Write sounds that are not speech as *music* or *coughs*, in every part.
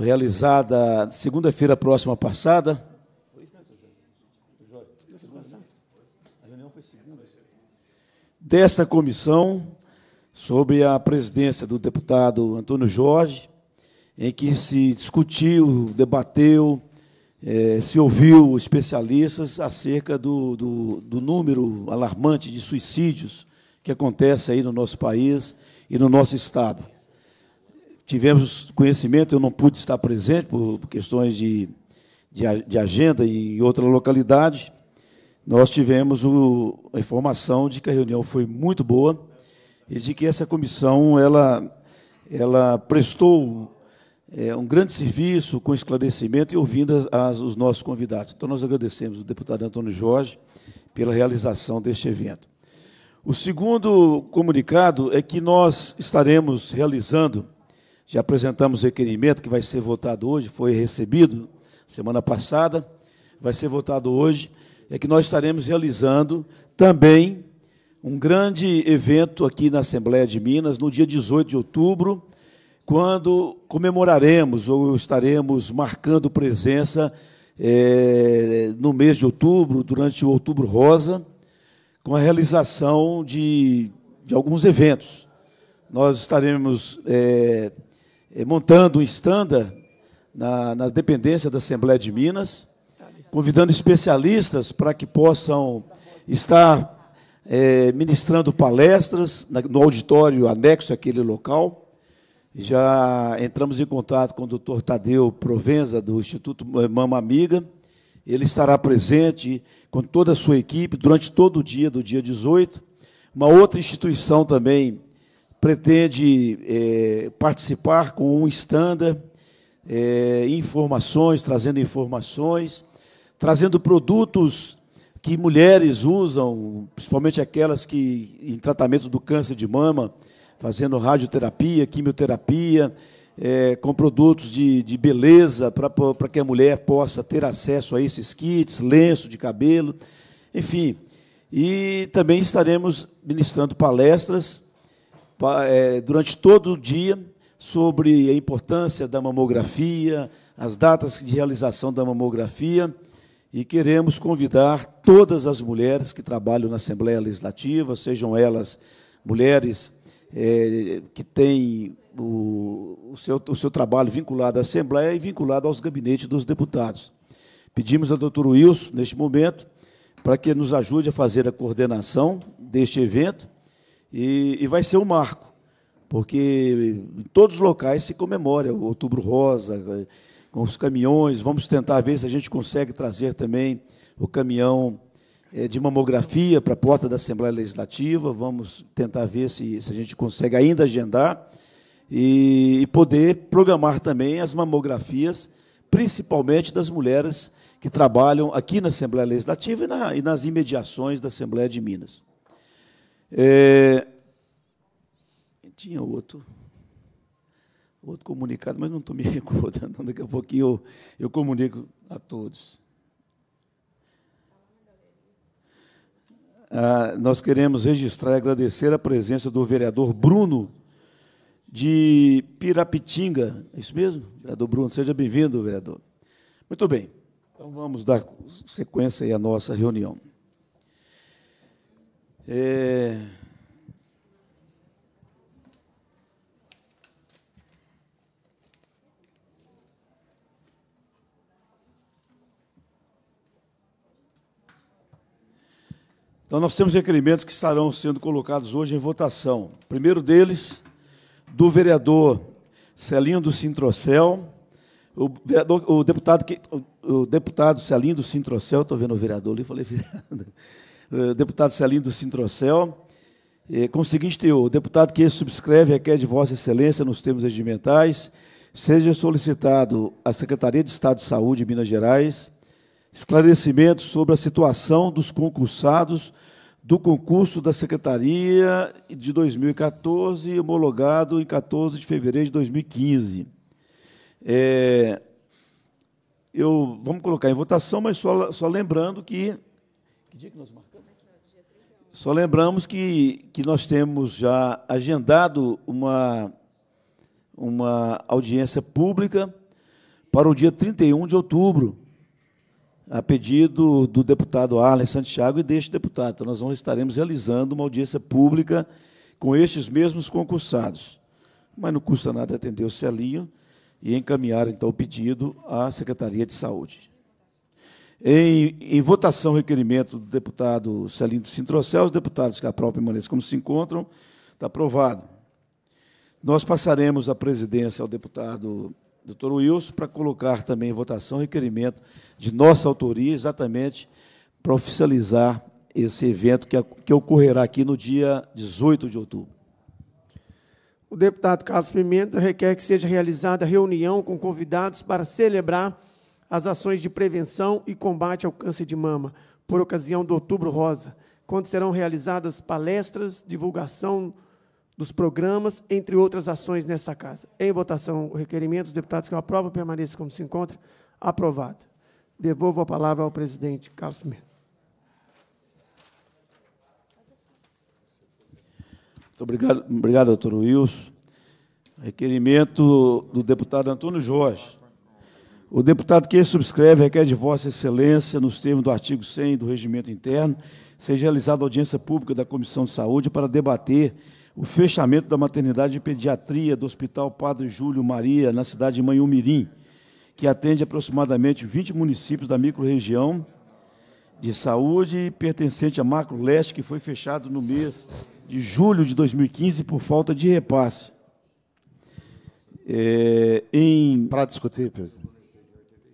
realizada segunda-feira próxima passada. Desta comissão, sob a presidência do deputado Antônio Jorge, em que se discutiu, debateu, eh, se ouviu especialistas acerca do, do, do número alarmante de suicídios que acontece aí no nosso país e no nosso Estado tivemos conhecimento, eu não pude estar presente por questões de, de, de agenda em outra localidade. Nós tivemos o, a informação de que a reunião foi muito boa e de que essa comissão ela, ela prestou é, um grande serviço com esclarecimento e ouvindo as, as, os nossos convidados. Então, nós agradecemos o deputado Antônio Jorge pela realização deste evento. O segundo comunicado é que nós estaremos realizando já apresentamos o requerimento que vai ser votado hoje, foi recebido semana passada, vai ser votado hoje. É que nós estaremos realizando também um grande evento aqui na Assembleia de Minas, no dia 18 de outubro, quando comemoraremos ou estaremos marcando presença é, no mês de outubro, durante o Outubro Rosa, com a realização de, de alguns eventos. Nós estaremos é, eh, montando um estanda na, na dependência da Assembleia de Minas, convidando especialistas para que possam estar é, ministrando palestras no auditório anexo àquele local. Já entramos em contato com o doutor Tadeu Provenza, do Instituto Mama Amiga. Ele estará presente com toda a sua equipe durante todo o dia, do dia 18. Uma outra instituição também pretende é, participar com um estándar, é, informações, trazendo informações, trazendo produtos que mulheres usam, principalmente aquelas que em tratamento do câncer de mama, fazendo radioterapia, quimioterapia, é, com produtos de, de beleza para que a mulher possa ter acesso a esses kits, lenço de cabelo, enfim. E também estaremos ministrando palestras é, durante todo o dia sobre a importância da mamografia, as datas de realização da mamografia e queremos convidar todas as mulheres que trabalham na Assembleia Legislativa, sejam elas mulheres é, que têm o, o, seu, o seu trabalho vinculado à Assembleia e vinculado aos gabinetes dos deputados. Pedimos ao doutor Wilson, neste momento, para que nos ajude a fazer a coordenação deste evento e, e vai ser um marco, porque em todos os locais se comemora o Outubro Rosa, com os caminhões. Vamos tentar ver se a gente consegue trazer também o caminhão eh, de mamografia para a porta da Assembleia Legislativa. Vamos tentar ver se, se a gente consegue ainda agendar e, e, poder programar também as mamografias, principalmente das mulheres que trabalham aqui na Assembleia Legislativa e, na, e nas imediações da Assembleia de Minas. É... Tinha outro, outro comunicado, mas não estou me *laughs* recordando. Daqui a pouquinho eu, eu comunico a todos. Ah, nós queremos registrar e agradecer a presença do vereador Bruno de Pirapitinga. É isso mesmo? Vereador Bruno, seja bem-vindo, vereador. Muito bem. Então vamos dar sequência à nossa reunião. É... Então, nós temos requerimentos que estarão sendo colocados hoje em votação. O primeiro deles, do vereador Celinho do Sintrocel, o, vereador, o deputado o, o deputado Celinho do Sintrocel, estou vendo o vereador ali, falei *laughs* vereador, eh, deputado Celino do Sintrocel, eh, com o seguinte teor: o deputado que subscreve requer de Vossa Excelência, nos termos regimentais, seja solicitado à Secretaria de Estado de Saúde de Minas Gerais esclarecimentos sobre a situação dos concursados do concurso da Secretaria de 2014, homologado em 14 de fevereiro de 2015. É, eu, vamos colocar em votação, mas só, só lembrando que. Que dia que nós marcamos? Só lembramos que, que nós temos já agendado uma, uma audiência pública para o dia 31 de outubro, a pedido do deputado Arlen Santiago e deste deputado. Então, nós vamos, estaremos realizando uma audiência pública com estes mesmos concursados. Mas não custa nada atender o Celinho e encaminhar, então, o pedido à Secretaria de Saúde. Em, em votação, requerimento do deputado Celino de Sintrocel, os deputados que aprovam permaneçam como se encontram. Está aprovado. Nós passaremos a presidência ao deputado doutor Wilson para colocar também em votação requerimento de nossa autoria, exatamente para oficializar esse evento que, que ocorrerá aqui no dia 18 de outubro. O deputado Carlos Pimenta requer que seja realizada reunião com convidados para celebrar as ações de prevenção e combate ao câncer de mama, por ocasião do Outubro Rosa, quando serão realizadas palestras, divulgação dos programas, entre outras ações nesta casa. Em votação, o requerimento, os deputados que eu aprovo permaneçam como se encontra. Aprovado. Devolvo a palavra ao presidente Carlos Pimenta. Muito obrigado, obrigado, doutor Wilson. Requerimento do deputado Antônio Jorge o deputado que subscreve requer de Vossa Excelência, nos termos do artigo 100 do Regimento Interno, seja realizada audiência pública da Comissão de Saúde para debater o fechamento da maternidade de pediatria do Hospital Padre Júlio Maria, na cidade de Manhumirim, que atende aproximadamente 20 municípios da microrregião de saúde pertencente à Macro Leste, que foi fechado no mês de julho de 2015 por falta de repasse. É, em... Para discutir, presidente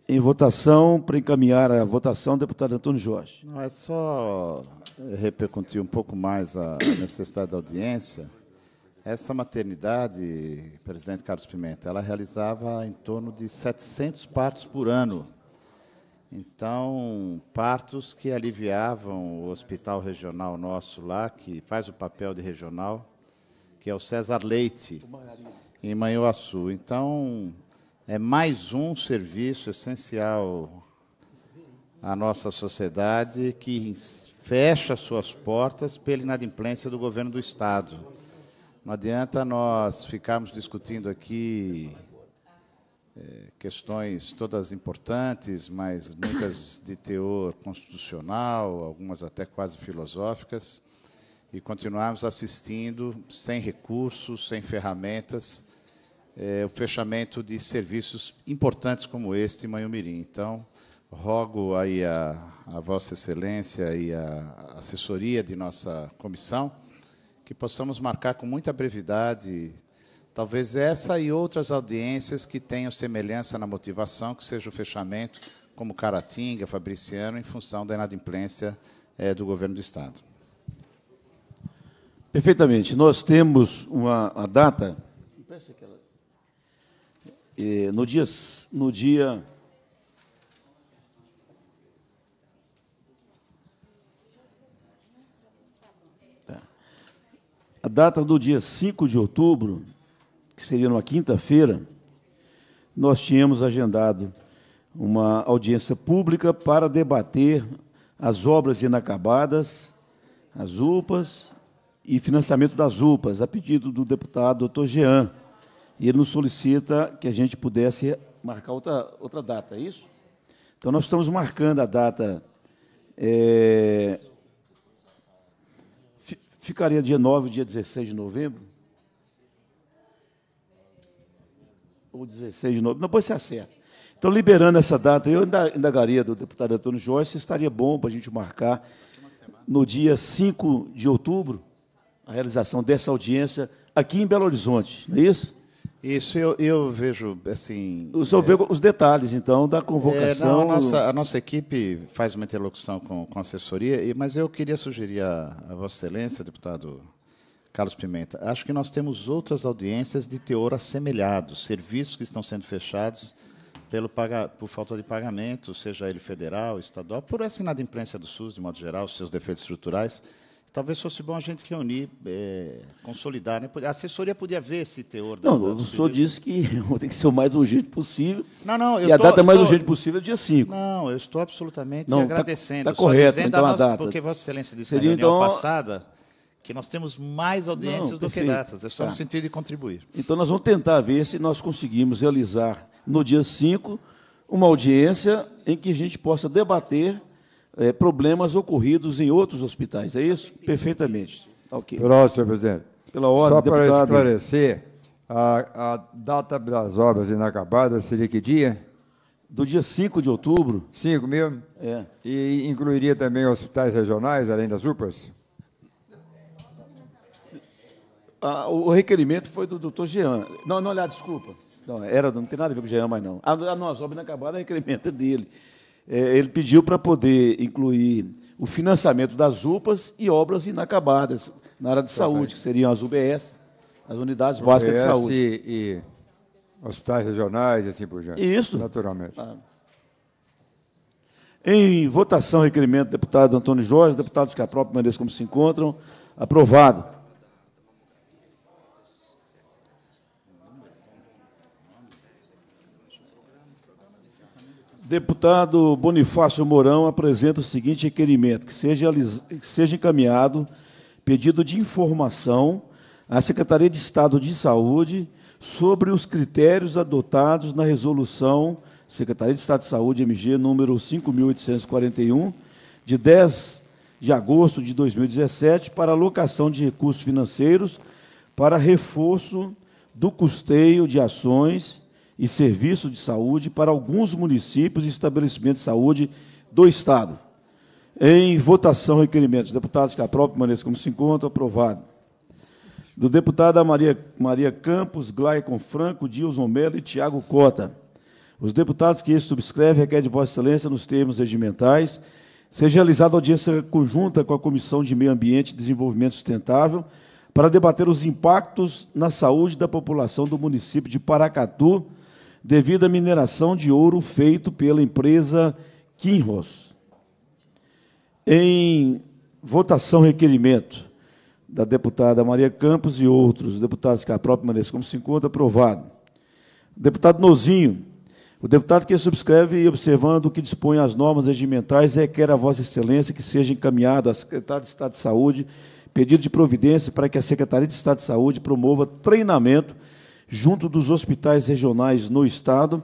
em votação para encaminhar a votação, deputado Antônio Jorge. Não, é só eh, repercutir um pouco mais a necessidade da audiência. Essa maternidade, presidente Carlos Pimenta, ela realizava em torno de 700 partos por ano. Então, partos que aliviavam o hospital regional nosso lá, que faz o papel de regional, que é o César Leite, em Manhuaçu. Então, é mais um serviço essencial à nossa sociedade que fecha suas portas pela inadimplência do governo do Estado. Não adianta nós ficarmos discutindo aqui é, questões todas importantes, mas muitas de teor constitucional, algumas até quase filosóficas, e continuarmos assistindo sem recursos, sem ferramentas é, o fechamento de serviços importantes como este em Manhumirim. Então, rogo aí a, a Vossa Excelência e a assessoria de nossa comissão que possamos marcar com muita brevidade, talvez essa e outras audiências que tenham semelhança na motivação, que seja o fechamento, como Caratinga, Fabriciano, em função da inadimplência é, do governo do Estado. Perfeitamente. Nós temos uma, uma data no dia, no dia tá. A data do dia 5 de outubro, que seria numa quinta-feira, nós tínhamos agendado uma audiência pública para debater as obras inacabadas, as UPAs e financiamento das UPAs, a pedido do deputado Dr. Jean e ele nos solicita que a gente pudesse marcar outra, outra data, é isso? Então, nós estamos marcando a data. É, ficaria dia 9, dia 16 de novembro? Ou 16 de novembro? Não, pode ser acerta. Então, liberando essa data, eu indagaria do deputado Antônio Jorge se estaria bom para a gente marcar no dia 5 de outubro a realização dessa audiência aqui em Belo Horizonte, não é isso? Isso eu, eu vejo assim. Os, é, os detalhes, então, da convocação. É, não, a, nossa, a nossa equipe faz uma interlocução com, com assessoria, mas eu queria sugerir a, a Vossa Excelência, deputado Carlos Pimenta, acho que nós temos outras audiências de teor assemelhado, serviços que estão sendo fechados pelo por falta de pagamento, seja ele federal, estadual, por essa inadimplência do SUS, de modo geral, seus defeitos estruturais. Talvez fosse bom a gente reunir, é, consolidar. Né? A assessoria podia ver esse teor. Da, não, da o senhor disse que *laughs* tem que ser o mais urgente possível. Não, não. e a tô, data mais tô... urgente possível é dia 5. Não, eu estou absolutamente não, tá- agradecendo. Está tá correto, então, a, data. Porque Vossa Excelência disse Seria, na reunião então... passada que nós temos mais audiências não, do que datas. É só tá. no sentido de contribuir. Então, nós vamos tentar ver se nós conseguimos realizar, no dia 5, uma audiência em que a gente possa debater é, problemas ocorridos em outros hospitais, é isso? Perfeitamente. Tá ok. Pela senhor presidente. Pela ordem, Só para esclarecer, a, a, data das obras inacabadas seria que dia? Do dia 5 de outubro. 5 mesmo? É. E incluiria também hospitais regionais, além das UPAs? Ah, o requerimento foi do doutor Jean. Não, não, olha, desculpa. Não, era, não tem nada a ver com o Jean, mas não. A, a nossa obra inacabada é requerimento dele. É, ele pediu para poder incluir o financiamento das UPAs e obras inacabadas na área de saúde, que seriam as UBS, as Unidades UBS Básicas de Saúde. E, e hospitais regionais e assim por diante. Isso. Naturalmente. Ah. Em votação, requerimento do deputado Antônio Jorge, deputados que a própria mereçam como se encontram, aprovado. Deputado Bonifácio Mourão apresenta o seguinte requerimento: que seja, que seja encaminhado pedido de informação à Secretaria de Estado de Saúde sobre os critérios adotados na resolução Secretaria de Estado de Saúde MG número 5.841 de 10 de agosto de 2017 para alocação de recursos financeiros para reforço do custeio de ações e serviço de saúde para alguns municípios e estabelecimentos de saúde do Estado. Em votação, requerimentos. Deputados que aprovam, permaneçam como se encontram. Aprovado. Do deputado Maria, Maria Campos, Glaicon Franco, Dilson Melo e Tiago Cota. Os deputados que este subscreve requer de Vossa Excelência, nos termos regimentais, seja realizada audiência conjunta com a Comissão de Meio Ambiente e Desenvolvimento Sustentável para debater os impactos na saúde da população do município de Paracatu, devido à mineração de ouro feito pela empresa Kinross. Em votação requerimento da deputada Maria Campos e outros deputados que a própria permanece como se encontra, aprovado. Deputado Nozinho, o deputado que subscreve e observando o que dispõe as normas regimentais requer a Vossa Excelência que seja encaminhado à Secretaria de Estado de Saúde pedido de providência para que a Secretaria de Estado de Saúde promova treinamento junto dos hospitais regionais no Estado,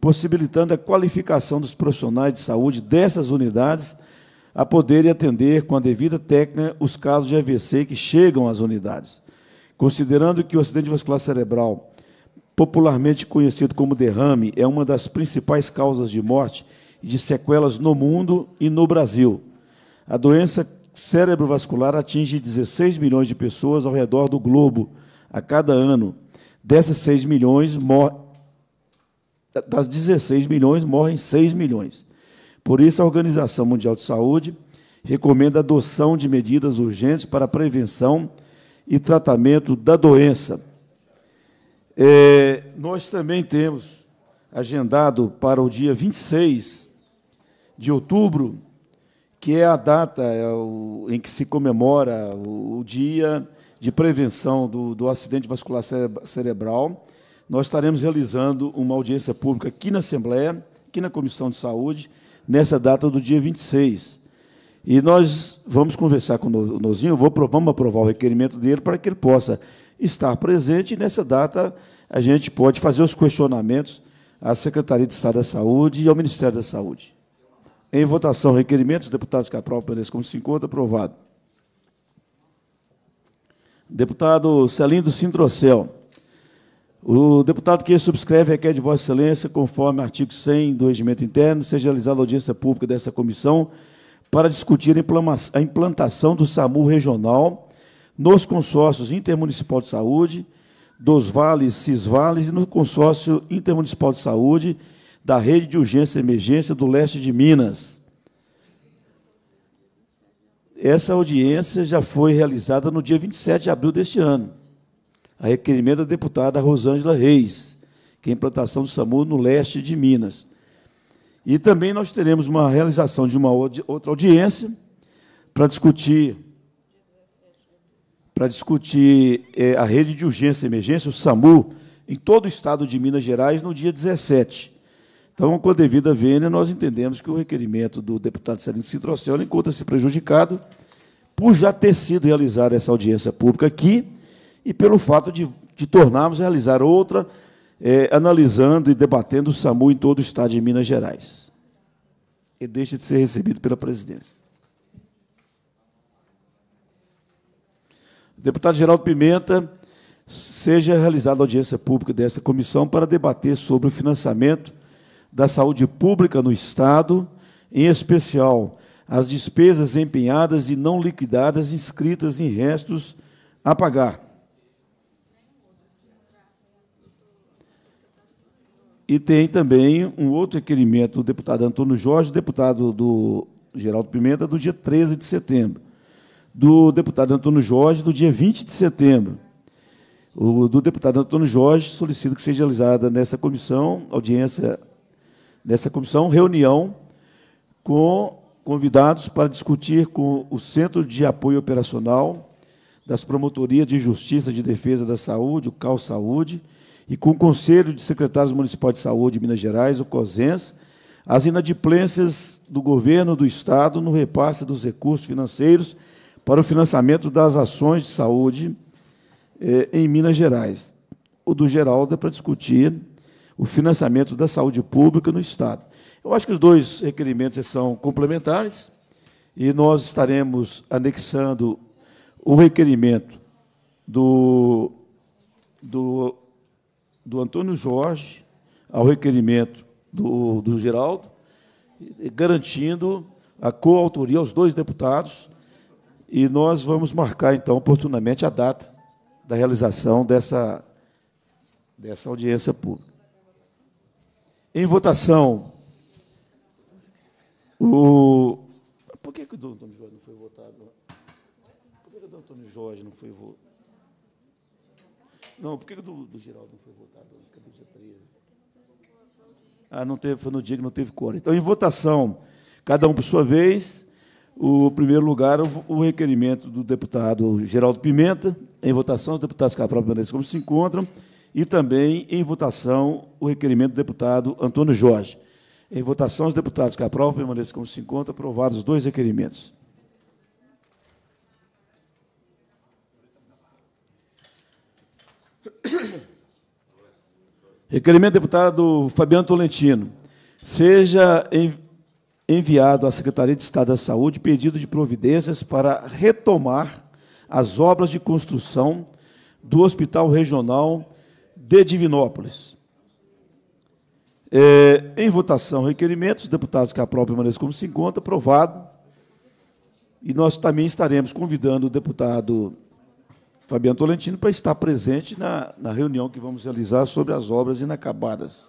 possibilitando a qualificação dos profissionais de saúde dessas unidades a poderem atender com a devida técnica os casos de AVC que chegam às unidades. Considerando que o acidente vascular cerebral, popularmente conhecido como derrame, é uma das principais causas de morte e de sequelas no mundo e no Brasil. A doença cerebrovascular atinge 16 milhões de pessoas ao redor do globo a cada ano Dessas 6 milhões, das 16 milhões, morrem 6 milhões. Por isso, a Organização Mundial de Saúde recomenda a adoção de medidas urgentes para a prevenção e tratamento da doença. É, nós também temos agendado para o dia 26 de outubro, que é a data é em que se comemora o, dia de prevenção do, do acidente vascular cerebral, nós estaremos realizando uma audiência pública aqui na Assembleia, aqui na Comissão de Saúde, nessa data do dia 26. E nós vamos conversar com o Nozinho, vou, vamos aprovar o requerimento dele para que ele possa estar presente. E nessa data, a gente pode fazer os questionamentos à Secretaria de Estado da Saúde e ao Ministério da Saúde. Em votação, requerimentos, deputados que aprovam permaneçam como se encontra, aprovado. Deputado Celindo Sintrocel. O deputado que subscreve requer de Vossa Excelência, conforme artigo 100 do Regimento Interno, seja realizada audiência pública dessa comissão para discutir a implantação do SAMU regional nos consórcios intermunicipal de saúde, dos vales, cisvales e no consórcio intermunicipal de saúde da rede de urgência e emergência do leste de Minas. Essa audiência já foi realizada no dia 27 de abril deste ano, a requerimento da deputada Rosângela Reis, que é implantação do SAMU no leste de Minas. E também nós teremos uma realização de uma outra audiência para discutir para discutir é, a rede de urgência e emergência, o SAMU, em todo o estado de Minas Gerais, no dia 17. Então, com a devida vênia, nós entendemos que o requerimento do deputado Celino Citrocelo encontra-se prejudicado por já ter sido realizada essa audiência pública aqui e pelo fato de, de tornarmos a realizar outra, é, analisando e debatendo o SAMU em todo o estado de Minas Gerais. E deixa de ser recebido pela presidência. Deputado Geraldo Pimenta, seja realizada a audiência pública desta comissão para debater sobre o financiamento da saúde pública no Estado, em especial as despesas empenhadas e não liquidadas inscritas em restos a pagar. E tem também um outro requerimento do deputado Antônio Jorge, deputado do Geraldo Pimenta, do dia 13 de setembro. Do deputado Antônio Jorge, do dia 20 de setembro. O do deputado Antônio Jorge solicita que seja realizada nessa comissão audiência nessa comissão, reunião com convidados para discutir com o Centro de Apoio Operacional das Promotorias de Justiça de Defesa da Saúde, o CAL Saúde, e com o Conselho de Secretários Municipais de Saúde de Minas Gerais, o COSENS, as inadimplências do governo do Estado no repasse dos recursos financeiros para o financiamento das ações de saúde eh, em Minas Gerais. O do Geraldo é para discutir o financiamento da saúde pública no Estado. Eu acho que os dois requerimentos são complementares e nós estaremos anexando o requerimento do, do, do Antônio Jorge ao requerimento do, do Geraldo, garantindo a coautoria aos dois deputados, e nós vamos marcar, então, oportunamente, a data da realização dessa, dessa audiência pública. Em votação. O... Por que, que o Dom Antônio Jorge não foi votado? Por que, que o Dom Antônio Jorge não foi votado? Não, por que, que o do, do não foi votado? É ah, não teve, foi no dia que não teve cor. Então, em votação, cada um por sua vez. O primeiro lugar, é o requerimento do deputado Geraldo Pimenta. Em votação, os deputados que aprovam permanecem como se encontram e também em votação o requerimento do deputado Antônio Jorge. Em votação, os deputados que aprovam permaneçam como se encontra, aprovados os dois requerimentos. Requerimento do deputado Fabiano Tolentino. Seja enviado à Secretaria de Estado da Saúde pedido de providências para retomar as obras de construção do Hospital Regional de Divinópolis. É, em votação, requerimentos, os deputados que aprovam permaneçam como se encontra, aprovado. E nós também estaremos convidando o deputado Fabiano Tolentino para estar presente na, na reunião que vamos realizar sobre as obras inacabadas.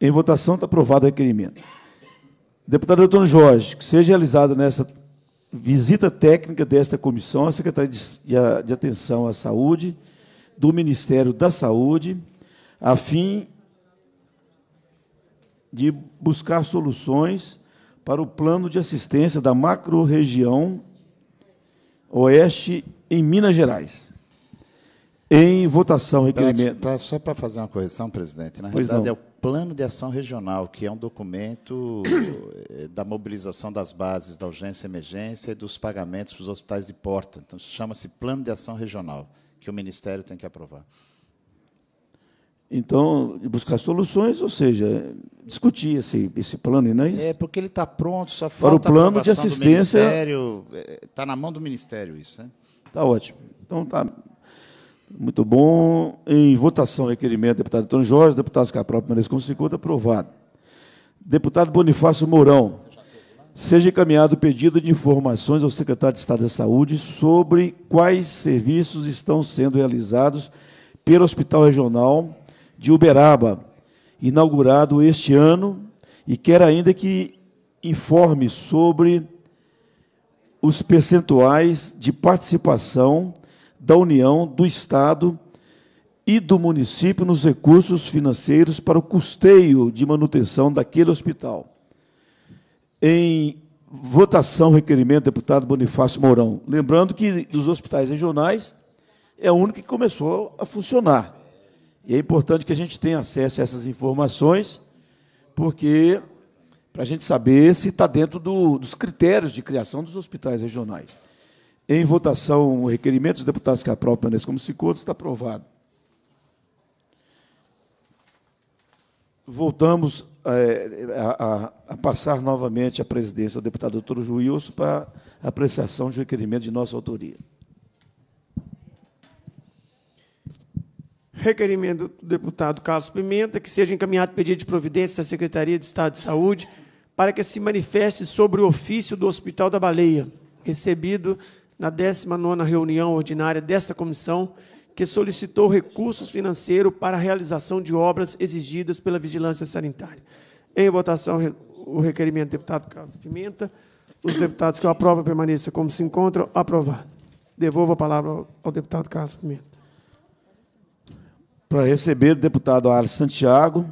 Em votação, está aprovado o requerimento. Deputado Antônio Jorge, que seja realizada nessa visita técnica desta comissão a Secretaria de, de Atenção à Saúde do Ministério da Saúde, a fim de buscar soluções para o plano de assistência da macro-região Oeste em Minas Gerais. Em votação, requerimento. Pra, pra, só para fazer uma correção, presidente, na pois realidade não. é o Plano de Ação Regional, que é um documento eh, da mobilização das bases da urgência e emergência e dos pagamentos para os hospitais de porta. Então, chama-se Plano de Ação Regional que o Ministério tem que aprovar. Então, buscar soluções, ou seja, discutir esse, esse plano, não é isso? É, porque ele está pronto, só falta Para o plano de assistência. Está é, na mão do Ministério isso, né? Está ótimo. Então, está muito bom. Em votação, requerimento deputado Antônio Jorge, deputado Capral Menezes com 50, aprovado. Deputado Bonifácio Mourão seja encaminhado pedido de informações ao secretário de Estado da Saúde sobre quais serviços estão sendo realizados pelo Hospital Regional de Uberaba, inaugurado este ano, e quer ainda que informe sobre os percentuais de participação da União, do Estado e do município nos recursos financeiros para o custeio de manutenção daquele hospital em votação requerimento deputado Bonifácio Mourão. Lembrando que dos hospitais regionais é o único que começou a funcionar. E é importante que a gente tenha acesso a essas informações, porque para a gente saber se está dentro do, dos critérios de criação dos hospitais regionais. Em votação, requerimento dos deputados que aprovou, Vanessa, como ficou, está aprovado. voltamos é, a, a, passar novamente a presidência ao deputado doutor Juilson para apreciação de requerimento de nossa autoria. Requerimento do deputado Carlos Pimenta, que seja encaminhado pedido de providência da Secretaria de Estado de Saúde para que se manifeste sobre o ofício do Hospital da Baleia, recebido na 19ª reunião ordinária desta comissão, que solicitou recursos financeiros para a realização de obras exigidas pela vigilância sanitária. Em votação, o requerimento do deputado Carlos Pimenta. Os deputados que o aprovam permaneçam como se encontram. Aprovado. Devolvo a palavra ao deputado Carlos Pimenta. Para receber o deputado Alex Santiago,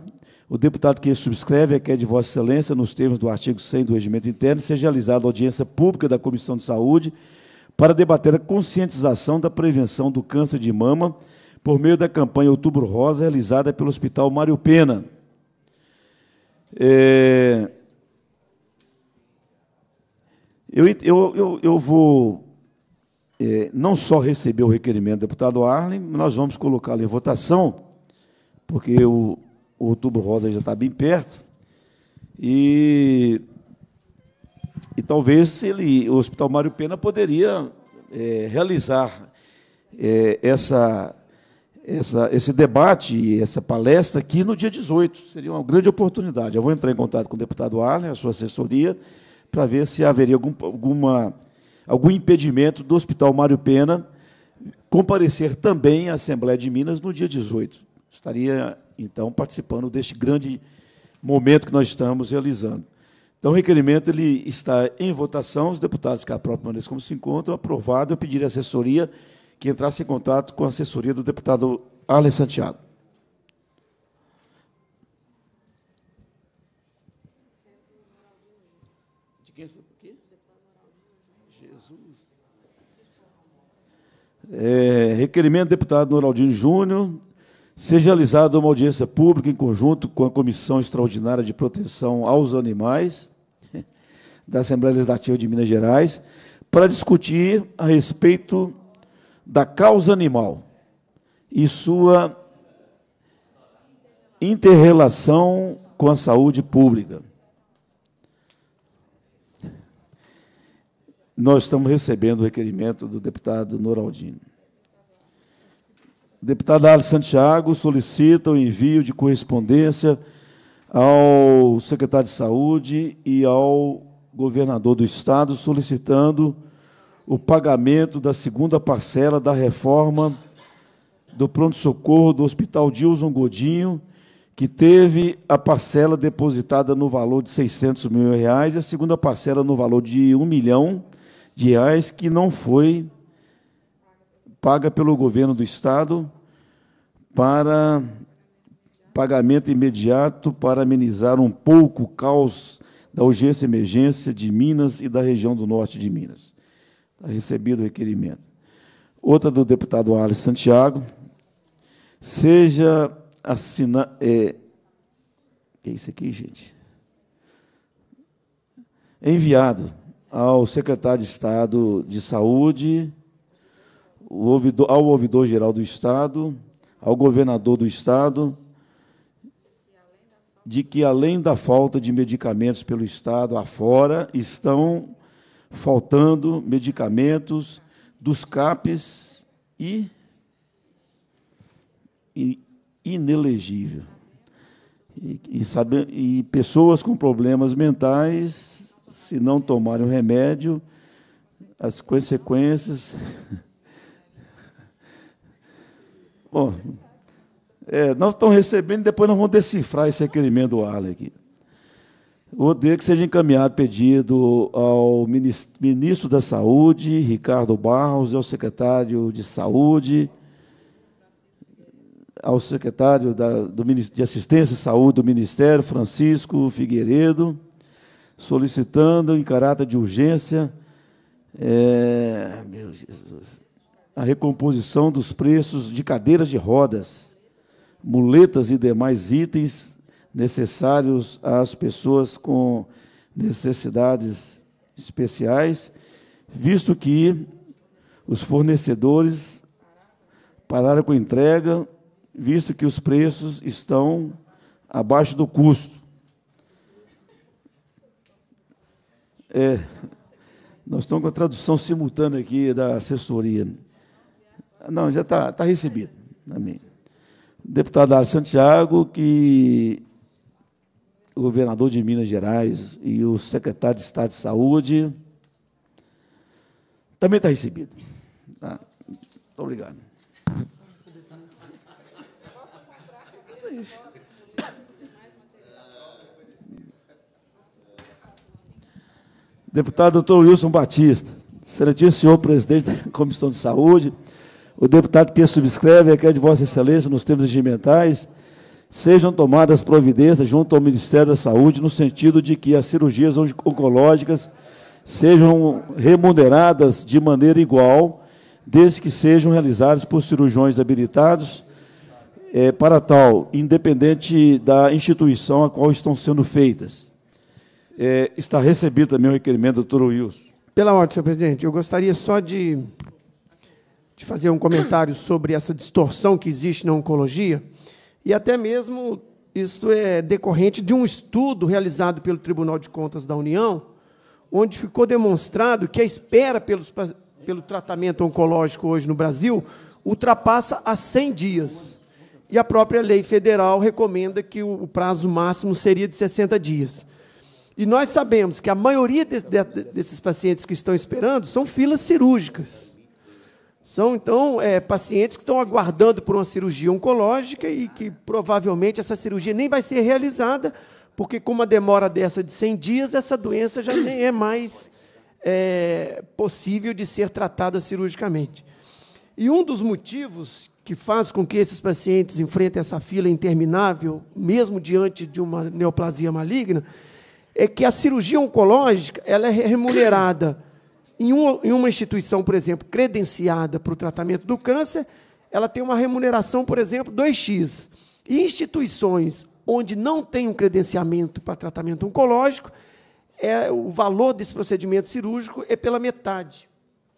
o deputado que subscreve é é de Vossa Excelência, nos termos do artigo 100 do Regimento Interno, seja realizada audiência pública da Comissão de Saúde para debater a conscientização da prevenção do câncer de mama por meio da campanha Outubro Rosa, realizada pelo Hospital Mário Pena. É... Eu, eu, eu, eu vou é, não só receber o requerimento do deputado Arlen, nós vamos colocá-lo em votação, porque o, o Outubro Rosa já está bem perto, e e talvez ele, o Hospital Mário Pena poderia é, realizar é, essa, essa, esse debate, essa palestra aqui no dia 18. Seria uma grande oportunidade. Eu vou entrar em contato com o deputado Arlen, a sua assessoria, para ver se haveria algum, alguma, algum impedimento do Hospital Mário Pena comparecer também à Assembleia de Minas no dia 18. Estaria, então, participando deste grande momento que nós estamos realizando. Então, o requerimento ele está em votação. Os deputados que aprovem permaneçam como se encontram. Aprovado, eu pediria à assessoria que entrasse em contato com a assessoria do deputado Arlen Santiago. De quem é Jesus. É, requerimento do deputado Noraldinho Júnior, seja realizada uma audiência pública em conjunto com a Comissão Extraordinária de Proteção aos Animais, da Assembleia Legislativa de Minas Gerais, para discutir a respeito da causa animal e sua interrelação com a saúde pública. Nós estamos recebendo o requerimento do deputado Noraldino. deputado Alisson Santiago solicita o envio de correspondência ao secretário de Saúde e ao governador do Estado, solicitando o pagamento da segunda parcela da reforma do pronto-socorro do Hospital Dilson Godinho, que teve a parcela depositada no valor de 600 mil reais e a segunda parcela no valor de 1 milhão de reais, que não foi paga pelo governo do Estado para pagamento imediato para amenizar um pouco o caos da urgência e emergência de Minas e da região do norte de Minas. Está recebido o requerimento. Outra do deputado Alex Santiago. Seja assinado. É, é isso aqui, gente? Enviado ao secretário de Estado de Saúde, ao ouvidor-geral do Estado, ao governador do Estado de que, além da falta de medicamentos pelo Estado afora, estão faltando medicamentos dos CAPES e, e inelegível. E, e, sabe, e pessoas com problemas mentais, se não tomarem o remédio, as consequências. *laughs* Bom, é, nós estamos recebendo e depois nós vamos decifrar esse requerimento do Arlen aqui. Odeio que seja encaminhado pedido ao ministro da Saúde, Ricardo Barros, e ao secretário de Saúde, ao secretário da, do, de Assistência e Saúde do Ministério, Francisco Figueiredo, solicitando em caráter de urgência é, a recomposição dos preços de cadeiras de rodas muletas e demais itens necessários às pessoas com necessidades especiais, visto que os fornecedores pararam com entrega, visto que os preços estão abaixo do custo. É, nós estamos com a tradução simultânea aqui da assessoria. Não, já está tá recebido. Amém deputado Dário Santiago, que o governador de Minas Gerais e o secretário de Estado de Saúde também está recebido. Tá? Muito obrigado. Deputado doutor Wilson Batista, excelentíssimo senhor presidente da Comissão de Saúde, o deputado que subscreve é, é de Vossa Excelência, nos termos regimentais, sejam tomadas providências junto ao Ministério da Saúde, no sentido de que as cirurgias oncológicas sejam remuneradas de maneira igual, desde que sejam realizadas por cirurgiões habilitados é, para tal, independente da instituição a qual estão sendo feitas. É, está recebido também o requerimento do doutor Wilson. Pela ordem, senhor presidente, eu gostaria só de de fazer um comentário sobre essa distorção que existe na oncologia, e até mesmo isso é decorrente de um estudo realizado pelo Tribunal de Contas da União, onde ficou demonstrado que a espera pelos, pelo tratamento oncológico hoje no Brasil ultrapassa a 100 dias. E a própria lei federal recomenda que o prazo máximo seria de 60 dias. E nós sabemos que a maioria de, de, desses pacientes que estão esperando são filas cirúrgicas. São, então, é, pacientes que estão aguardando por uma cirurgia oncológica e que provavelmente essa cirurgia nem vai ser realizada, porque com uma demora dessa de 100 dias, essa doença já nem é mais é, possível de ser tratada cirurgicamente. E um dos motivos que faz com que esses pacientes enfrentem essa fila interminável, mesmo diante de uma neoplasia maligna, é que a cirurgia oncológica ela é remunerada em, em uma instituição, por exemplo, credenciada para o tratamento do câncer, ela tem uma remuneração, por exemplo, 2x. E instituições onde não tem um credenciamento para tratamento oncológico, é, o valor desse procedimento cirúrgico é pela metade.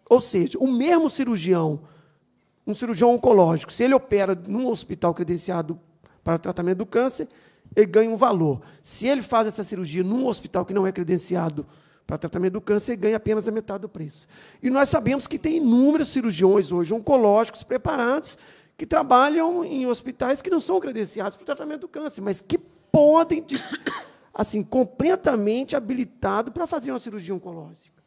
Ou seja, o mesmo cirurgião, um cirurgião oncológico, se ele opera num hospital credenciado para o tratamento do câncer, ele ganha um valor. Se ele faz essa cirurgia num hospital que não é credenciado para tratamento do câncer ganha apenas a metade do preço. E nós sabemos que tem inúmeros cirurgiões hoje, oncológicos preparados, que trabalham em hospitais que não são credenciados para o tratamento do câncer, mas que podem, de, *coughs* assim, completamente habilitado para fazer uma cirurgia oncológica.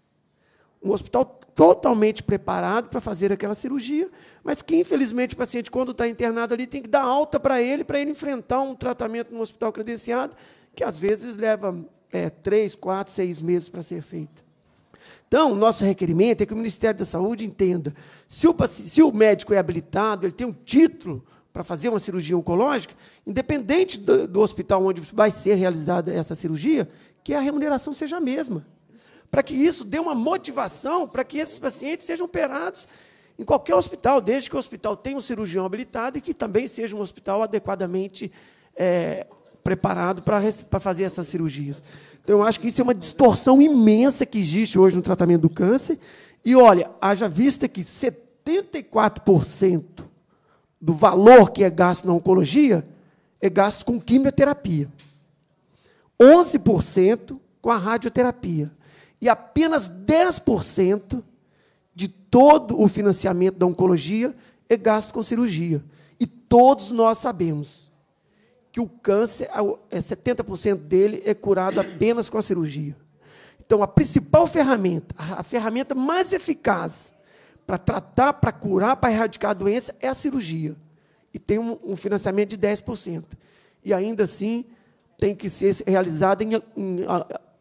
Um hospital totalmente preparado para fazer aquela cirurgia, mas que, infelizmente, o paciente, quando está internado ali, tem que dar alta para ele, para ele enfrentar um tratamento no hospital credenciado, que às vezes leva é, três, quatro, seis meses para ser feita. Então, nosso requerimento é que o Ministério da Saúde entenda: se o, se o médico é habilitado, ele tem um título para fazer uma cirurgia oncológica, independente do, do hospital onde vai ser realizada essa cirurgia, que a remuneração seja a mesma. Para que isso dê uma motivação para que esses pacientes sejam operados em qualquer hospital, desde que o hospital tenha um cirurgião habilitado e que também seja um hospital adequadamente é, preparado para fazer essas cirurgias. Então, eu acho que isso é uma distorção imensa que existe hoje no tratamento do câncer. E olha, haja vista que 74% do valor que é gasto na oncologia é gasto com quimioterapia, 11% com a radioterapia e apenas 10% de todo o financiamento da oncologia é gasto com cirurgia. E todos nós sabemos que o câncer, 70% é, dele é curado apenas com a cirurgia. Então, a principal ferramenta, a ferramenta mais eficaz para tratar, para curar, para erradicar a doença é a cirurgia. E tem um, um financiamento de 10%. E ainda assim, tem que ser realizada em, em,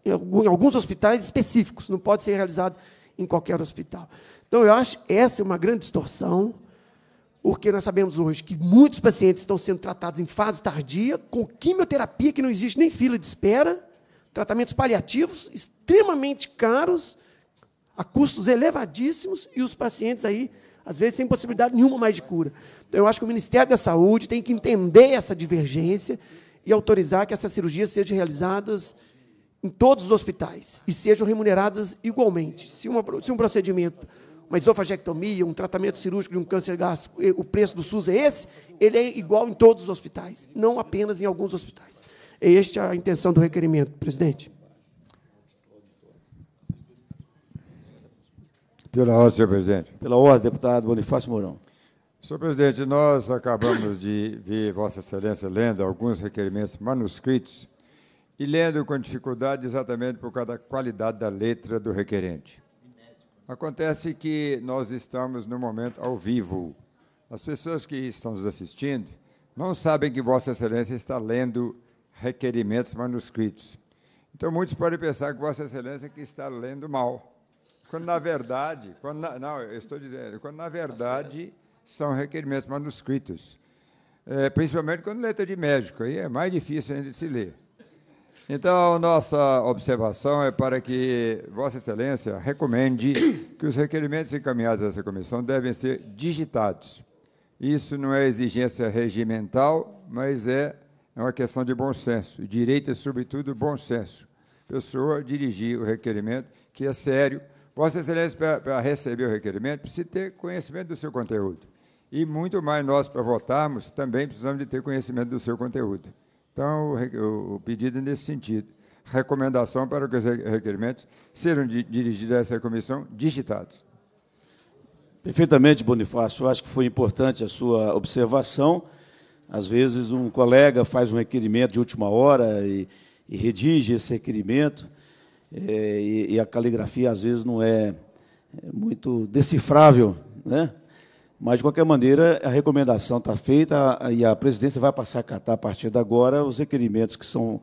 em, alguns hospitais específicos, não pode ser realizado em qualquer hospital. Então, eu acho essa é uma grande distorção. Porque nós sabemos hoje que muitos pacientes estão sendo tratados em fase tardia, com quimioterapia que não existe nem fila de espera, tratamentos paliativos extremamente caros, a custos elevadíssimos, e os pacientes aí, às vezes, sem possibilidade nenhuma mais de cura. Então, eu acho que o Ministério da Saúde tem que entender essa divergência e autorizar que essas cirurgias sejam realizadas em todos os hospitais e sejam remuneradas igualmente. Se, uma, se um procedimento uma esofagectomia, um tratamento cirúrgico de um câncer gástrico, o preço do SUS é esse, ele é igual em todos os hospitais, não apenas em alguns hospitais. É esta a intenção do requerimento, presidente. Pela ordem, senhor presidente. Pela ordem, deputado Bonifácio Mourão. Senhor presidente, nós acabamos de ver Vossa Excelência lendo alguns requerimentos manuscritos e lendo com dificuldade exatamente por causa da qualidade da letra do requerente. Acontece que nós estamos no momento ao vivo. As pessoas que estão nos assistindo não sabem que Vossa Excelência está lendo requerimentos manuscritos. Então muitos podem pensar que Vossa Excelência que está lendo mal. Quando na verdade, quando na, não, eu estou dizendo, quando na verdade são requerimentos manuscritos. É, principalmente quando letra de médico, aí é mais difícil ainda de se ler. Então, nossa observação é para que Vossa Excelência recomende *coughs* que os requerimentos encaminhados a essa comissão devem ser digitados. Isso não é exigência regimental, mas é, é uma questão de bom senso. Direito é, sobretudo, bom senso. Pessoa dirigir o requerimento, que é sério. Vossa Excelência, para, para receber o requerimento, precisa ter conhecimento do seu conteúdo. E muito mais nós, para votarmos, também precisamos de ter conhecimento do seu conteúdo. Então, o, pedido é nesse sentido. Recomendação para que os requerimentos sejam dirigidos a essa comissão digitados. Perfeitamente, Bonifácio. Eu acho que foi importante a sua observação. Às vezes, um colega faz um requerimento de última hora e, e redige esse requerimento, é, e, e, a caligrafia, às vezes, não é, é muito decifrável. Né? Mas, de qualquer maneira, a recomendação está feita e a presidência vai passar a catar a partir de agora os requerimentos que são,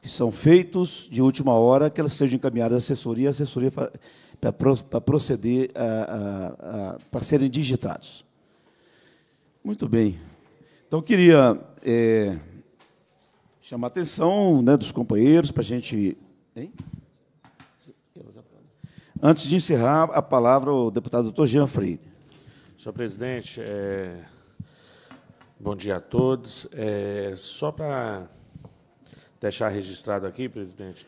que são feitos de última hora, que elas sejam encaminhadas à assessoria, a assessoria para proceder, para serem digitados. Muito bem. Então, queria é, chamar a atenção né, dos companheiros para a gente. Hein? Antes de encerrar, a palavra ao deputado doutor Jean Freire. Senhor presidente, é, bom dia a todos. É, só para deixar registrado aqui, presidente,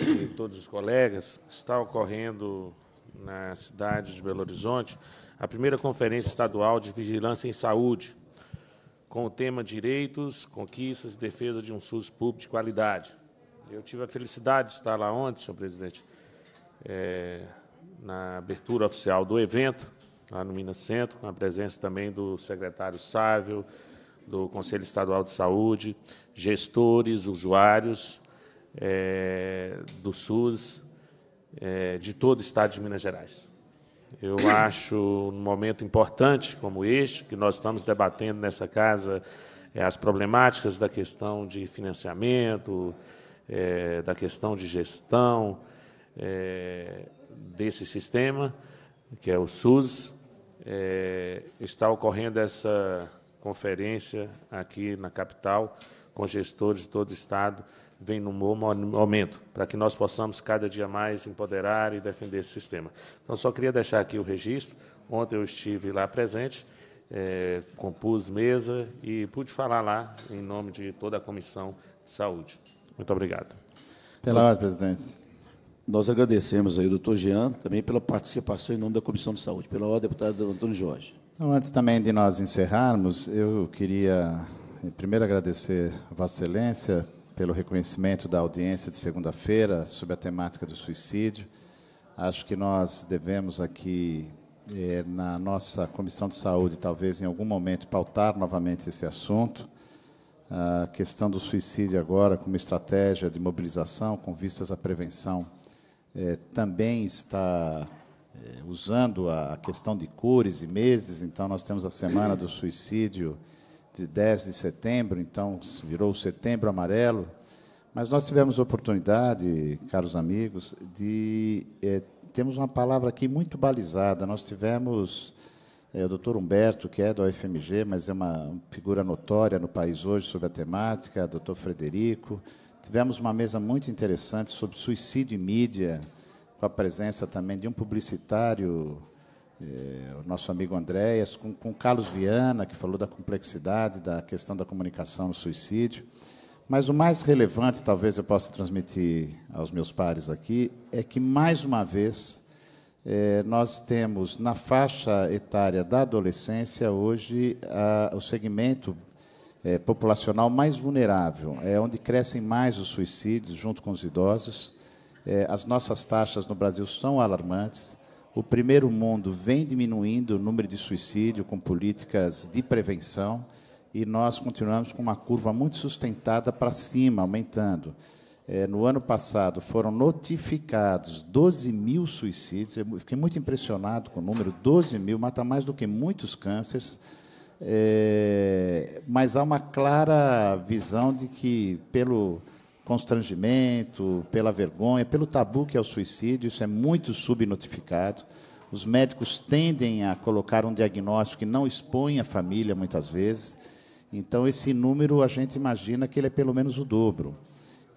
e todos os colegas, está ocorrendo na cidade de Belo Horizonte a primeira conferência estadual de vigilância em saúde, com o tema Direitos, Conquistas e Defesa de um SUS Público de Qualidade. Eu tive a felicidade de estar lá ontem, senhor presidente, é, na abertura oficial do evento, lá no Minas Centro, com a presença também do secretário Sávio, do Conselho Estadual de Saúde, gestores, usuários é, do SUS, é, de todo o Estado de Minas Gerais. Eu *coughs* acho, num momento importante como este, que nós estamos debatendo nessa casa é, as problemáticas da questão de financiamento, da questão de gestão desse sistema, que é o SUS, é, está ocorrendo essa conferência aqui na capital, com gestores de todo o Estado, vem num bom momento, para que nós possamos cada dia mais empoderar e defender esse sistema. Então, só queria deixar aqui o registro. Ontem eu estive lá presente, é, compus mesa e pude falar lá em nome de toda a Comissão de Saúde. Muito obrigado. Pela ordem, presidente. Nós agradecemos aí o doutor Jean também pela participação em nome da Comissão de Saúde, pela hora, deputado Antônio Jorge. Então, antes também de nós encerrarmos, eu queria eh, primeiro agradecer a Vossa Excelência pelo reconhecimento da audiência de segunda-feira sobre a temática do suicídio. Acho que nós devemos aqui, eh, na nossa Comissão de Saúde, talvez em algum momento, pautar novamente esse assunto. A questão do suicídio agora como estratégia de mobilização com vistas à prevenção é, também está é, usando a, a questão de cores e meses, então nós temos a Semana do Suicídio de 10 de setembro, então virou o Setembro Amarelo. Mas nós tivemos oportunidade, caros amigos, de. É, temos uma palavra aqui muito balizada. Nós tivemos é, o doutor Humberto, que é da UFMG, mas é uma figura notória no país hoje sobre a temática, doutor Frederico, Tivemos uma mesa muito interessante sobre suicídio e mídia, com a presença também de um publicitário, eh, o nosso amigo Andréas, com, com Carlos Viana, que falou da complexidade da questão da comunicação no suicídio. Mas o mais relevante, talvez eu possa transmitir aos meus pares aqui, é que, mais uma vez, eh, nós temos na faixa etária da adolescência hoje a, o segmento é, populacional mais vulnerável, é onde crescem mais os suicídios, junto com os idosos. É, as nossas taxas no Brasil são alarmantes. O primeiro mundo vem diminuindo o número de suicídio com políticas de prevenção e nós continuamos com uma curva muito sustentada para cima, aumentando. É, no ano passado foram notificados 12 mil suicídios, eu fiquei muito impressionado com o número, 12 mil, mata mais do que muitos cânceres. É, mas há uma clara visão de que, pelo constrangimento, pela vergonha, pelo tabu que é o suicídio, isso é muito subnotificado. Os médicos tendem a colocar um diagnóstico que não expõe a família, muitas vezes. Então, esse número a gente imagina que ele é pelo menos o dobro.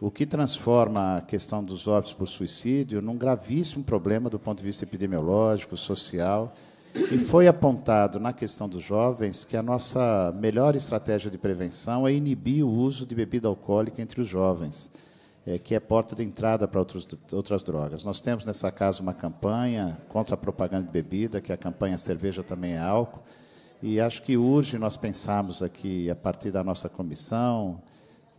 O que transforma a questão dos óbitos por suicídio num gravíssimo problema do ponto de vista epidemiológico, social e foi apontado na questão dos jovens que a nossa melhor estratégia de prevenção é inibir o uso de bebida alcoólica entre os jovens, é, que é porta de entrada para outros, outras drogas. Nós temos nessa casa uma campanha contra a propaganda de bebida, que é a campanha Cerveja Também é Álcool, e acho que urge nós pensarmos aqui, a partir da nossa comissão,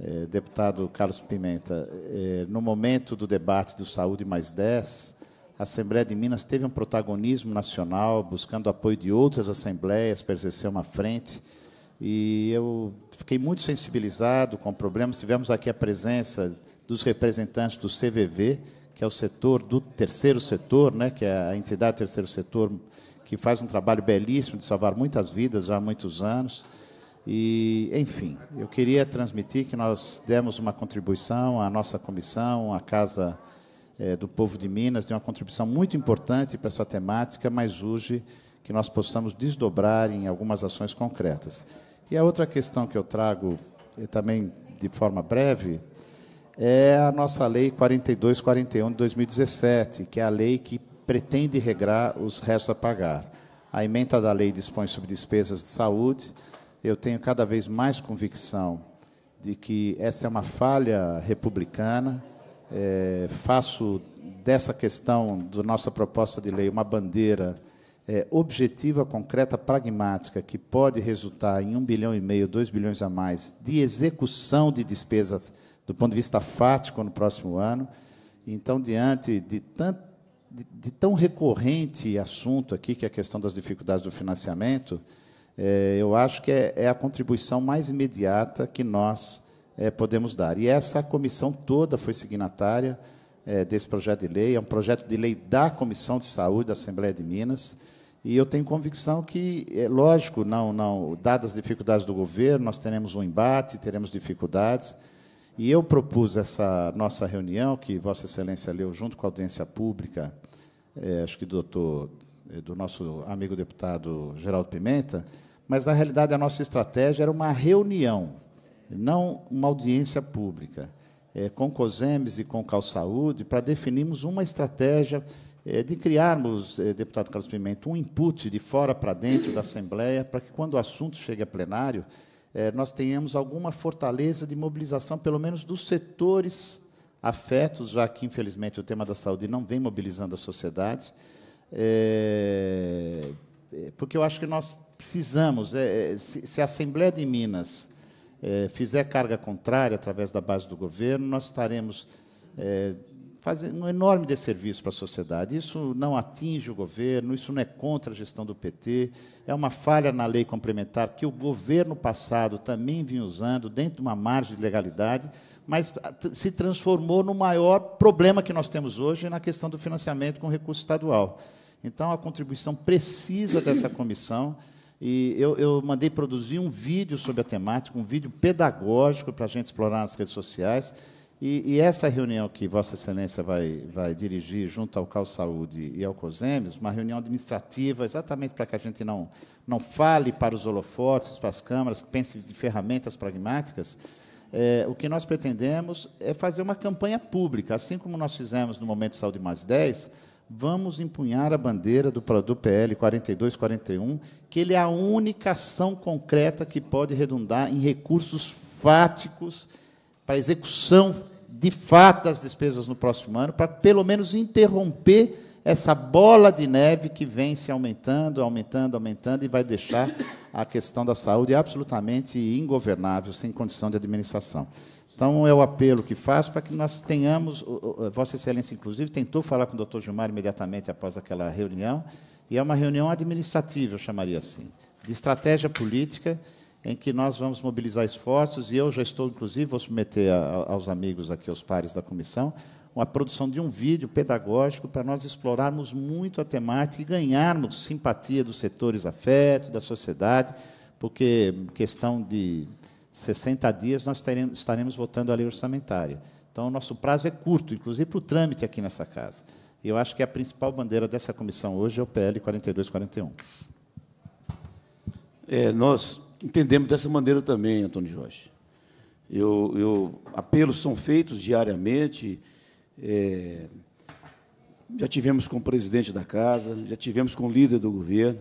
eh, deputado Carlos Pimenta, eh, no momento do debate do Saúde Mais 10, a Assembleia de Minas teve um protagonismo nacional, buscando apoio de outras assembleias para exercer uma frente. E eu fiquei muito sensibilizado com o problema. Tivemos aqui a presença dos representantes do CVV, que é o setor do terceiro setor, né, que é a entidade do terceiro setor que faz um trabalho belíssimo de salvar muitas vidas já há muitos anos. E, enfim, eu queria transmitir que nós demos uma contribuição à nossa comissão, à Casa é, do povo de Minas, deu uma contribuição muito importante para essa temática, mas hoje que nós possamos desdobrar em algumas ações concretas. E a outra questão que eu trago, também de forma breve, é a nossa Lei 4241 de 2017, que é a lei que pretende regrar os restos a pagar. A emenda da lei dispõe sobre despesas de saúde. Eu tenho cada vez mais convicção de que essa é uma falha republicana é, faço dessa questão da nossa proposta de lei uma bandeira é, objetiva, concreta, pragmática, que pode resultar em um bilhão e meio, dois bilhões a mais de execução de despesa do ponto de vista fático no próximo ano. Então, diante de, tant, de, de tão recorrente assunto aqui, que é a questão das dificuldades do financiamento, é, eu acho que é, é a contribuição mais imediata que nós é, podemos dar. E essa comissão toda foi signatária é, desse projeto de lei, é um projeto de lei da Comissão de Saúde da Assembleia de Minas, e eu tenho convicção que, é lógico, não, não, dadas as dificuldades do governo, nós teremos um embate, teremos dificuldades, e eu propus essa nossa reunião, que Vossa Excelência leu junto com a audiência pública, é, acho que do, doutor, do nosso amigo deputado Geraldo Pimenta, mas, na realidade, a nossa estratégia era uma reunião não uma audiência pública, é, com COSEMES e com CalSaúde, para definirmos uma estratégia é, de criarmos, é, deputado Carlos Pimenta, um input de fora para dentro da Assembleia, para que, quando o assunto chegue a plenário, é, nós tenhamos alguma fortaleza de mobilização, pelo menos dos setores afetos, já que, infelizmente, o tema da saúde não vem mobilizando a sociedade, é, é, porque eu acho que nós precisamos, se, se a Assembleia de Minas é, fizer carga contrária através da base do governo, nós estaremos é, fazendo um enorme desserviço para a sociedade. Isso não atinge o governo, isso não é contra a gestão do PT, é uma falha na lei complementar que o governo passado também vinha usando dentro de uma margem de legalidade, mas se transformou no maior problema que nós temos hoje na questão do financiamento com recurso estadual. Então, a contribuição precisa dessa comissão. E eu, eu mandei produzir um vídeo sobre a temática, um vídeo pedagógico para a gente explorar nas redes sociais. E, e, essa reunião que Vossa Excelência vai, vai dirigir junto ao Cal Saúde e ao COSEMES, uma reunião administrativa, exatamente para que a gente não, não fale para os holofotes, para as câmaras, que pense de ferramentas pragmáticas, é, o que nós pretendemos é fazer uma campanha pública, assim como nós fizemos no Momento Saúde Mais 10, vamos empunhar a bandeira do, do PL 4241, que ele é a única ação concreta que pode redundar em recursos fáticos para execução de fato das despesas no próximo ano, para pelo menos interromper essa bola de neve que vem se aumentando, aumentando, aumentando e vai deixar a questão da saúde absolutamente ingovernável, sem condição de administração. Então, é o apelo que faço para que nós tenhamos, Vossa Excelência, inclusive, tentou falar com o doutor Gilmar imediatamente após aquela reunião, e é uma reunião administrativa, eu chamaria assim, de estratégia política, em que nós vamos mobilizar esforços, e eu já estou, inclusive, vou submeter a, aos amigos aqui, aos pares da comissão, a produção de um vídeo pedagógico para nós explorarmos muito a temática e ganharmos simpatia dos setores afetos, da sociedade, porque questão de 60 dias nós estaremos votando a lei orçamentária. Então, o nosso prazo é curto, inclusive para o trâmite aqui nessa casa. E eu acho que a principal bandeira dessa comissão hoje é o PL 4241. É, nós entendemos dessa maneira também, Antônio Jorge. Eu, eu apelos são feitos diariamente. É, já tivemos com o presidente da casa, já tivemos com o líder do governo,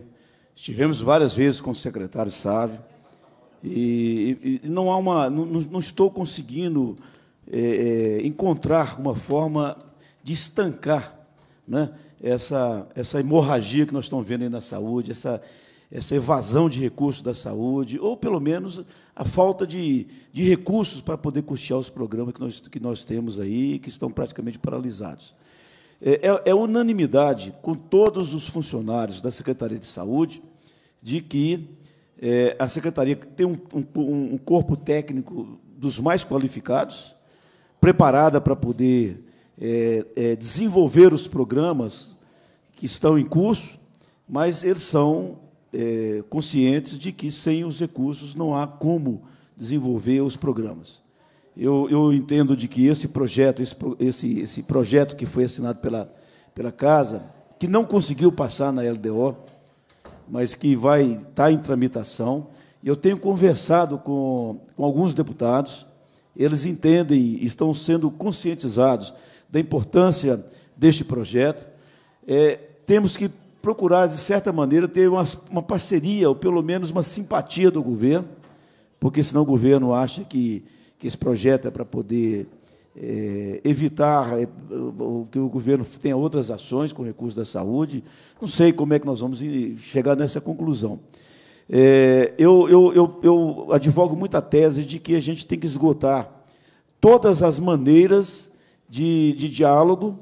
estivemos várias vezes com o secretário Sávio. E, e não há uma, não, não estou conseguindo é, é, encontrar uma forma de estancar, né? Essa, essa hemorragia que nós estamos vendo aí na saúde, essa, essa evasão de recursos da saúde, ou pelo menos a falta de, de recursos para poder custear os programas que nós, que nós temos aí, que estão praticamente paralisados. É, é, é unanimidade com todos os funcionários da Secretaria de Saúde de que é, a secretaria tem um, um, um, corpo técnico dos mais qualificados, preparada para poder é, é, desenvolver os programas que estão em curso, mas eles são é, conscientes de que sem os recursos não há como desenvolver os programas. Eu, eu entendo de que esse projeto, esse, esse, esse projeto que foi assinado pela, pela casa, que não conseguiu passar na LDO, mas que vai estar tá em tramitação. Eu tenho conversado com, com alguns deputados, eles entendem, estão sendo conscientizados da importância deste projeto. É, temos que procurar, de certa maneira, ter uma, uma parceria, ou pelo menos uma simpatia do governo, porque senão o governo acha que, que esse projeto é para poder é, evitar é, que o governo tenha outras ações com recursos da saúde. Não sei como é que nós vamos chegar nessa conclusão. É, eu, eu, eu, eu advogo muito a tese de que a gente tem que esgotar todas as maneiras de, de diálogo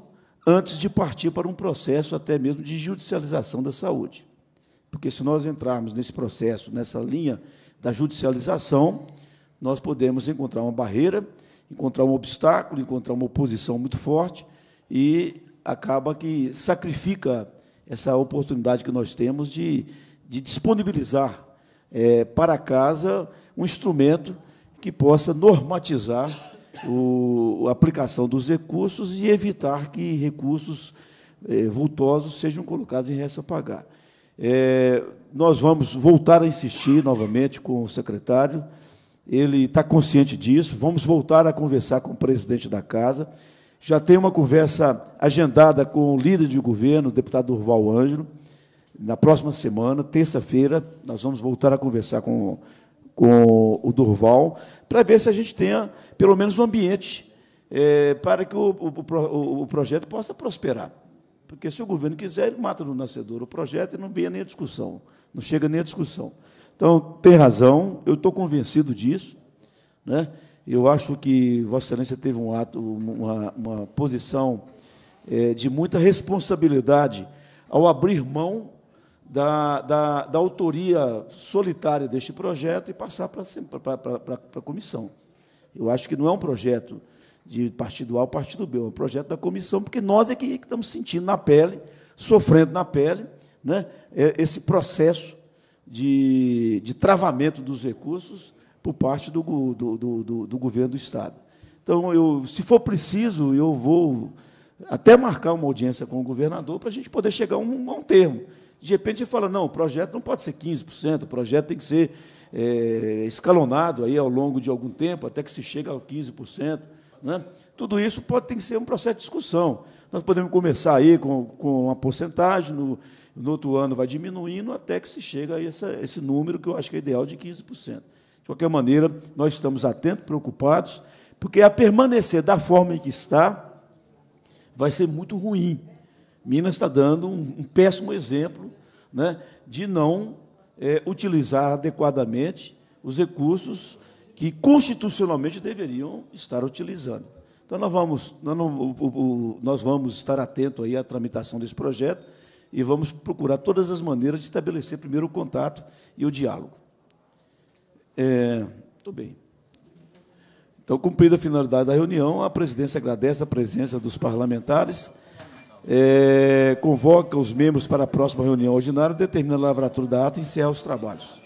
antes de partir para um processo até mesmo de judicialização da saúde. Porque se nós entrarmos nesse processo, nessa linha da judicialização, nós podemos encontrar uma barreira encontrar um obstáculo, encontrar uma oposição muito forte e acaba que sacrifica essa oportunidade que nós temos de, de disponibilizar é, para casa um instrumento que possa normatizar o, a aplicação dos recursos e evitar que recursos é, vultosos sejam colocados em resta a pagar. É, nós vamos voltar a insistir novamente com o secretário ele está consciente disso. Vamos voltar a conversar com o presidente da casa. Já tem uma conversa agendada com o líder de governo, o deputado Durval Ângelo. Na próxima semana, terça-feira, nós vamos voltar a conversar com, com o Durval, para ver se a gente tenha, pelo menos, um ambiente é, para que o, o, o projeto possa prosperar. Porque se o governo quiser, ele mata no nascedor o projeto e não vem nem a discussão, não chega nem a discussão. Então, tem razão, eu estou convencido disso. Né? Eu acho que Vossa Excelência teve um ato, uma, uma posição é, de muita responsabilidade ao abrir mão da, da, da autoria solitária deste projeto e passar para a comissão. Eu acho que não é um projeto de partido A ou partido B, é um projeto da comissão, porque nós é que, é que estamos sentindo na pele, sofrendo na pele, né, é, esse processo de, de travamento dos recursos por parte do, do, do, do, governo do Estado. Então, eu, se for preciso, eu vou até marcar uma audiência com o governador para a gente poder chegar a um, a um termo. De repente, ele fala, não, o projeto não pode ser 15%, o projeto tem que ser é, escalonado aí ao longo de algum tempo, até que se chegue a 15%. Né? Tudo isso pode ter que ser um processo de discussão. Nós podemos começar aí com, com uma porcentagem, no, no outro ano vai diminuindo até que se chega a esse, esse número que eu acho que é ideal de 15%. De qualquer maneira, nós estamos atentos, preocupados, porque a permanecer da forma em que está vai ser muito ruim. Minas está dando um, um péssimo exemplo né, de não é, utilizar adequadamente os recursos que constitucionalmente deveriam estar utilizando. Então, nós vamos, nós, não, nós vamos estar atentos aí à tramitação desse projeto e vamos procurar todas as maneiras de estabelecer primeiro o contato e o diálogo. É, muito bem. Então, cumprida a finalidade da reunião, a presidência agradece a presença dos parlamentares, é, convoca os membros para a próxima reunião ordinária, determina a lavratura da ata e encerra os trabalhos.